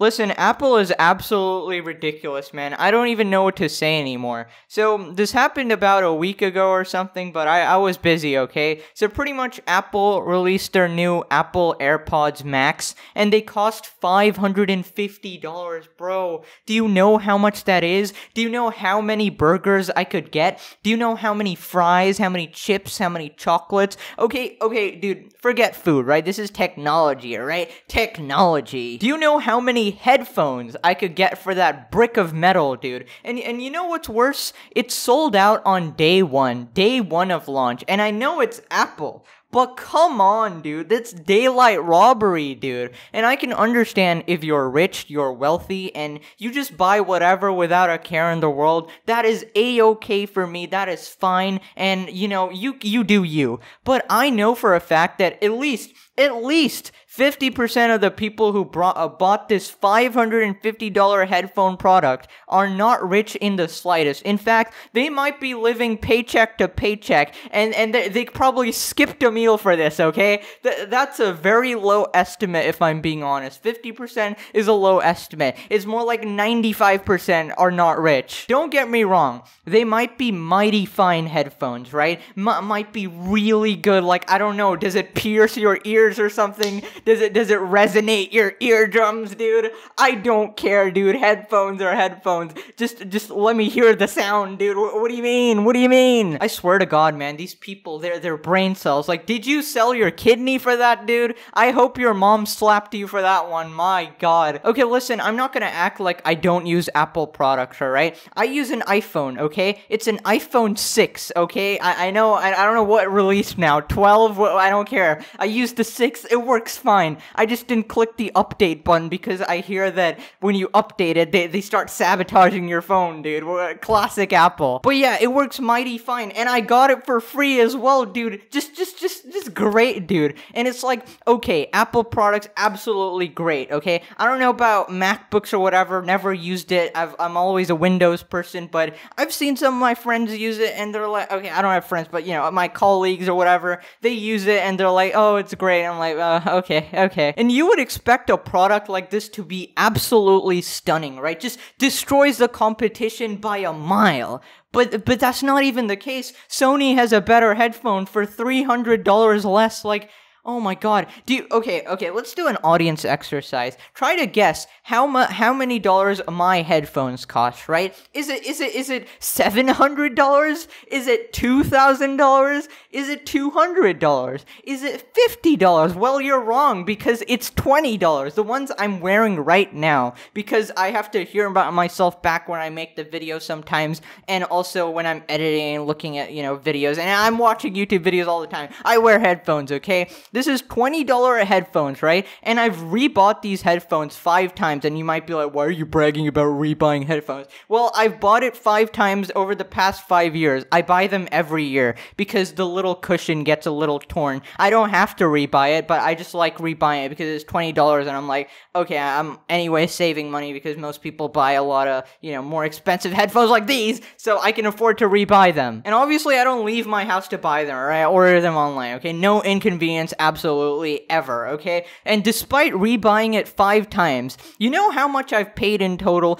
Listen, Apple is absolutely ridiculous, man. I don't even know what to say anymore. So, this happened about a week ago or something, but I, I was busy, okay? So, pretty much, Apple released their new Apple AirPods Max, and they cost $550, bro. Do you know how much that is? Do you know how many burgers I could get? Do you know how many fries, how many chips, how many chocolates? Okay, okay, dude, forget food, right? This is technology, alright? Technology. Do you know how many headphones I could get for that brick of metal, dude. And and you know what's worse? It sold out on day 1, day 1 of launch. And I know it's Apple, but come on, dude. That's daylight robbery, dude. And I can understand if you're rich, you're wealthy, and you just buy whatever without a care in the world. That is a-okay for me. That is fine. And, you know, you, you do you. But I know for a fact that at least, at least 50% of the people who brought, uh, bought this $550 headphone product are not rich in the slightest. In fact, they might be living paycheck to paycheck, and, and they, they probably skipped a meal for this, okay? Th- that's a very low estimate, if I'm being honest. 50% is a low estimate. It's more like 95% are not rich. Don't get me wrong, they might be mighty fine headphones, right? M- might be really good, like, I don't know, does it pierce your ears or something? Does it does it resonate your eardrums, dude? I don't care, dude. Headphones or headphones. Just just let me hear the sound, dude. What, what do you mean? What do you mean? I swear to God, man, these people, they're their brain cells. Like, did you sell your kidney for that, dude? I hope your mom slapped you for that one. My God. Okay, listen, I'm not gonna act like I don't use Apple products, alright? I use an iPhone, okay? It's an iPhone 6, okay? I, I know, I, I don't know what release now. 12, I don't care. I use the 6, it works fine fine. I just didn't click the update button because I hear that when you update it, they, they start sabotaging your phone, dude. Classic Apple. But yeah, it works mighty fine. And I got it for free as well, dude. Just, just, just, just great, dude. And it's like, okay, Apple products, absolutely great, okay? I don't know about MacBooks or whatever, never used it. I've, I'm always a Windows person, but I've seen some of my friends use it and they're like, okay, I don't have friends, but you know, my colleagues or whatever, they use it and they're like, oh, it's great. I'm like, uh, okay, Okay, And you would expect a product like this to be absolutely stunning, right? Just destroys the competition by a mile. But but that's not even the case. Sony has a better headphone for $300 less like Oh my god. Do you Okay, okay, let's do an audience exercise. Try to guess how mu- how many dollars my headphones cost, right? Is it is it is it $700? Is it $2,000? Is it $200? Is it $50? Well, you're wrong because it's $20. The ones I'm wearing right now because I have to hear about myself back when I make the video sometimes and also when I'm editing and looking at, you know, videos and I'm watching YouTube videos all the time. I wear headphones, okay? This is $20 headphones, right? And I've rebought these headphones five times, and you might be like, why are you bragging about rebuying headphones? Well, I've bought it five times over the past five years. I buy them every year because the little cushion gets a little torn. I don't have to rebuy it, but I just like rebuying it because it's $20, and I'm like, okay, I'm anyway saving money because most people buy a lot of, you know, more expensive headphones like these, so I can afford to rebuy them. And obviously, I don't leave my house to buy them, or I order them online, okay? No inconvenience absolutely ever, okay? And despite rebuying it five times, you know how much I've paid in total?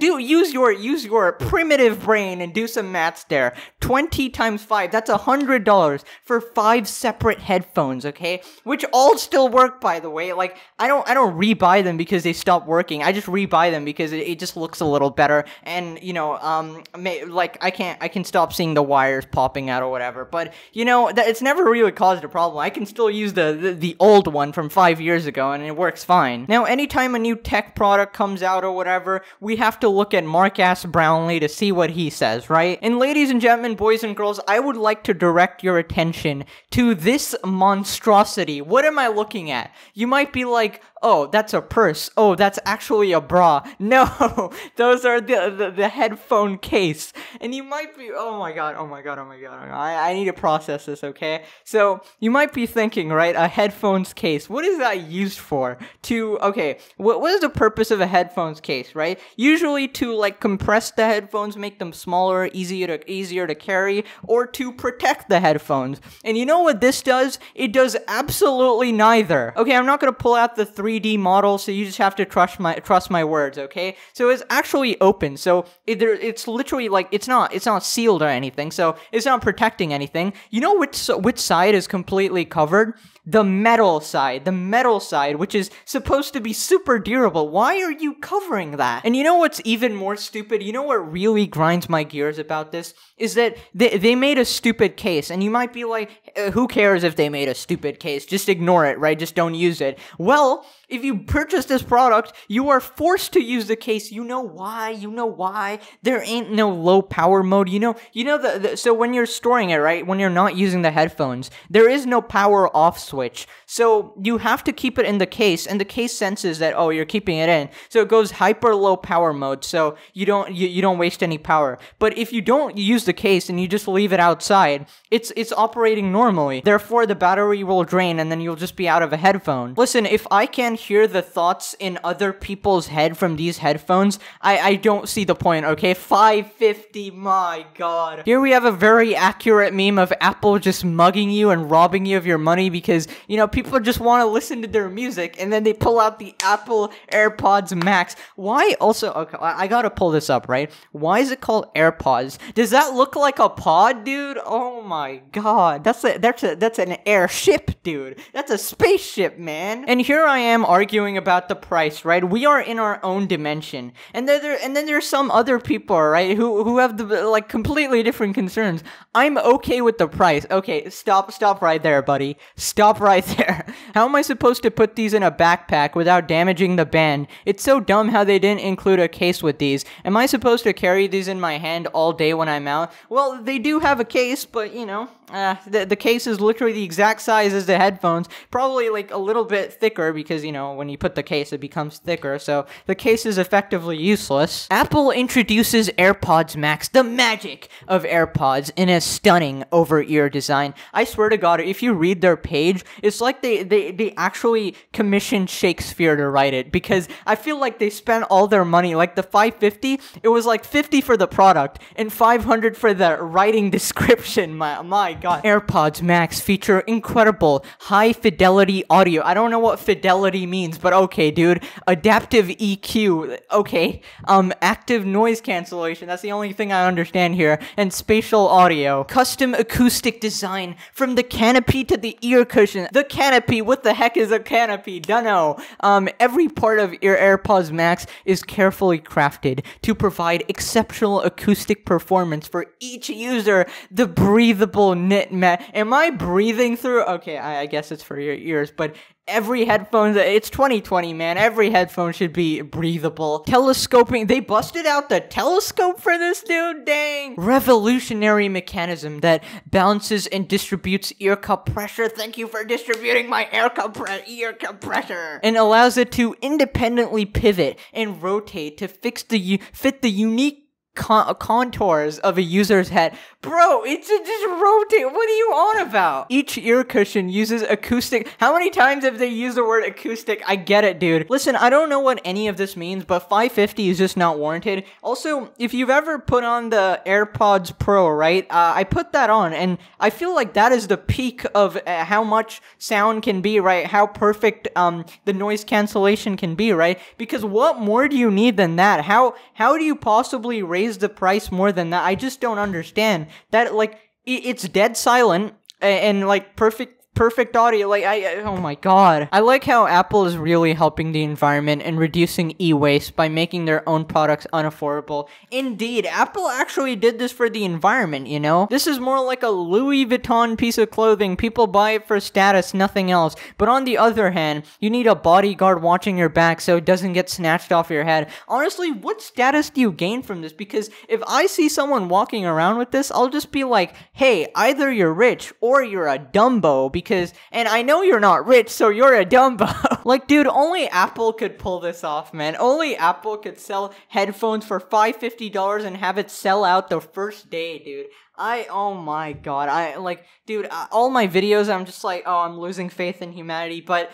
do use your use your primitive brain and do some maths there. 20 times 5, that's a $100 for five separate headphones, okay? Which all still work by the way. Like I don't I don't rebuy them because they stop working. I just rebuy them because it, it just looks a little better and you know, um may, like I can't I can stop seeing the wires popping out or whatever. But you know, that it's never really caused a problem. I can still use the, the, the old one from five years ago and it works fine. Now, anytime a new tech product comes out or whatever, we have to look at Mark Ass Brownlee to see what he says, right? And ladies and gentlemen, boys and girls, I would like to direct your attention to this monstrosity. What am I looking at? You might be like, oh, that's a purse. Oh, that's actually a bra. No, those are the, the, the headphone case. And you might be, oh my god, oh my god, oh my god, oh my god. I, I need to process this, okay? So you might be thinking, right, a headphones case. What is that used for? To okay, what what is the purpose of a headphones case, right? Usually to like compress the headphones, make them smaller, easier to easier to carry, or to protect the headphones. And you know what this does? It does absolutely neither. Okay, I'm not gonna pull out the three 3D model, so you just have to trust my trust my words, okay? So it's actually open, so it, there, it's literally like it's not it's not sealed or anything, so it's not protecting anything. You know which which side is completely covered? The metal side, the metal side, which is supposed to be super durable. Why are you covering that? And you know what's even more stupid? You know what really grinds my gears about this is that they they made a stupid case, and you might be like, uh, who cares if they made a stupid case? Just ignore it, right? Just don't use it. Well, if you purchase this product, you are forced to use the case. You know why? You know why? There ain't no low power mode. You know, you know the, the so when you're storing it, right? When you're not using the headphones, there is no power off switch. So you have to keep it in the case and the case senses that oh, you're keeping it in. So it goes hyper low power mode. So you don't you, you don't waste any power. But if you don't use the case and you just leave it outside, it's it's operating normally. Therefore the battery will drain and then you'll just be out of a headphone. Listen, if I can hear the thoughts in other people's head from these headphones, I, I don't see the point, okay? 550, my god. Here we have a very accurate meme of Apple just mugging you and robbing you of your money because, you know, people just want to listen to their music and then they pull out the Apple AirPods Max. Why also, okay, I gotta pull this up, right? Why is it called AirPods? Does that look like a pod, dude? Oh my god. That's a, that's a, that's an airship, dude. That's a spaceship, man. And here I am arguing about the price, right? We are in our own dimension, and then there, and then there's some other people, right, who who have the like completely different concerns. I'm okay with the price. Okay, stop, stop right there, buddy. Stop right there. How am I supposed to put these in a backpack without damaging the band? It's so dumb how they didn't include a case with these. Am I supposed to carry these in my hand all day when I'm out? Well, they do have a case, but you know uh, the, the case is literally the exact size as the headphones, probably like a little bit thicker because, you know, when you put the case, it becomes thicker. So the case is effectively useless. Apple introduces AirPods Max, the magic of AirPods, in a stunning over ear design. I swear to God, if you read their page, it's like they, they, they actually commissioned Shakespeare to write it because I feel like they spent all their money. Like the 550, it was like 50 for the product and 500 for the writing description. My, my god. AirPods Max feature incredible high fidelity audio. I don't know what fidelity means, but okay, dude. Adaptive EQ. Okay. Um, active noise cancellation. That's the only thing I understand here. And spatial audio. Custom acoustic design from the canopy to the ear cushion. The canopy. What the heck is a canopy? Dunno. Um, every part of your AirPods Max is carefully crafted to provide exceptional acoustic performance for each user. The breathable knit mat. Am I breathing through? Okay, I, I guess it's for your ears, but every headphone it's 2020 man every headphone should be breathable telescoping they busted out the telescope for this dude dang revolutionary mechanism that balances and distributes ear cup pressure thank you for distributing my air cup ear cup pressure and allows it to independently pivot and rotate to fix the fit the unique con- contours of a user's head. Bro, it's a, just rotate. What are you on about? Each ear cushion uses acoustic. How many times have they used the word acoustic? I get it, dude. Listen, I don't know what any of this means, but 550 is just not warranted. Also, if you've ever put on the AirPods Pro, right? Uh, I put that on, and I feel like that is the peak of uh, how much sound can be, right? How perfect um, the noise cancellation can be, right? Because what more do you need than that? How how do you possibly raise raise the price more than that. I just don't understand that. Like, it's dead silent and, and like perfect perfect audio. Like I, oh my god. I like how Apple is really helping the environment and reducing e-waste by making their own products unaffordable. Indeed, Apple actually did this for the environment, you know? This is more like a Louis Vuitton piece of clothing. People buy it for status, nothing else. But on the other hand, you need a bodyguard watching your back so it doesn't get snatched off your head. Honestly, what status do you gain from this? Because if I see someone walking around with this, I'll just be like, "Hey, either you're rich or you're a dumbo." Because because, and I know you're not rich, so you're a Dumbo. like, dude, only Apple could pull this off, man. Only Apple could sell headphones for $550 and have it sell out the first day, dude. I oh my god, I like, dude, uh, all my videos, I'm just like, oh, I'm losing faith in humanity. But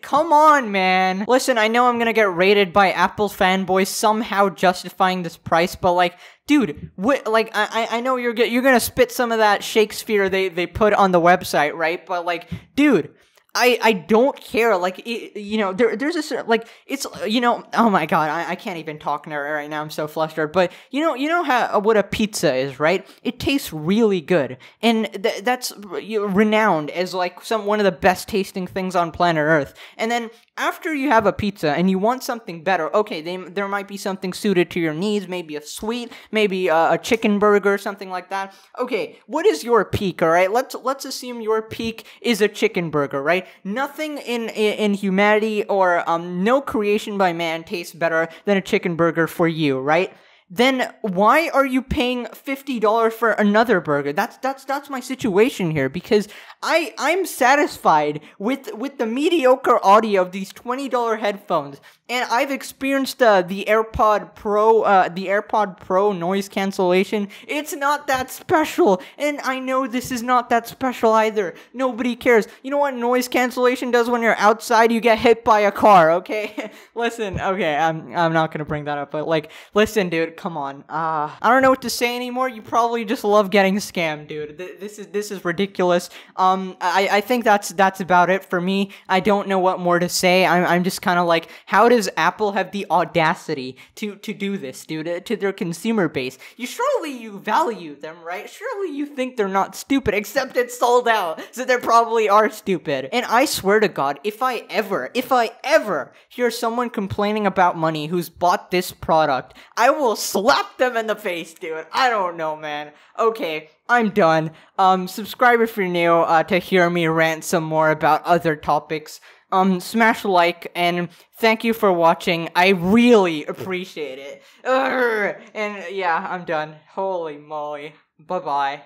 come on, man. Listen, I know I'm gonna get rated by Apple fanboys somehow justifying this price, but like, dude, what? Like, I I know you're you're gonna spit some of that Shakespeare they they put on the website, right? But like, dude. I, I don't care like it, you know there there's a certain like it's you know oh my god I, I can't even talk right now I'm so flustered but you know you know how uh, what a pizza is right it tastes really good and th that's renowned as like some one of the best tasting things on planet Earth and then after you have a pizza and you want something better okay they, there might be something suited to your needs maybe a sweet maybe a, a chicken burger or something like that okay what is your peak all right let's let's assume your peak is a chicken burger right nothing in, in humanity or um, no creation by man tastes better than a chicken burger for you, right? Then why are you paying fifty dollars for another burger? That's that's that's my situation here because I I'm satisfied with with the mediocre audio of these twenty dollar headphones and I've experienced uh, the AirPod Pro, uh, the AirPod Pro noise cancellation. It's not that special, and I know this is not that special either. Nobody cares. You know what noise cancellation does when you're outside? You get hit by a car. Okay, listen. Okay, I'm I'm not gonna bring that up, but like, listen, dude, come on. Uh, I don't know what to say anymore. You probably just love getting scammed, dude. Th this is this is ridiculous. Um, I I think that's that's about it for me. I don't know what more to say. I'm I'm just kind of like, how does does Apple have the audacity to to do this, dude, to, uh, to their consumer base? You surely you value them, right? Surely you think they're not stupid, except it's sold out, so they probably are stupid. And I swear to God, if I ever, if I ever hear someone complaining about money who's bought this product, I will slap them in the face, dude. I don't know, man. Okay, I'm done. Um, subscribe if you're new uh, to hear me rant some more about other topics um, smash like, and thank you for watching. I really appreciate it. Urgh. And yeah, I'm done. Holy moly. Bye bye.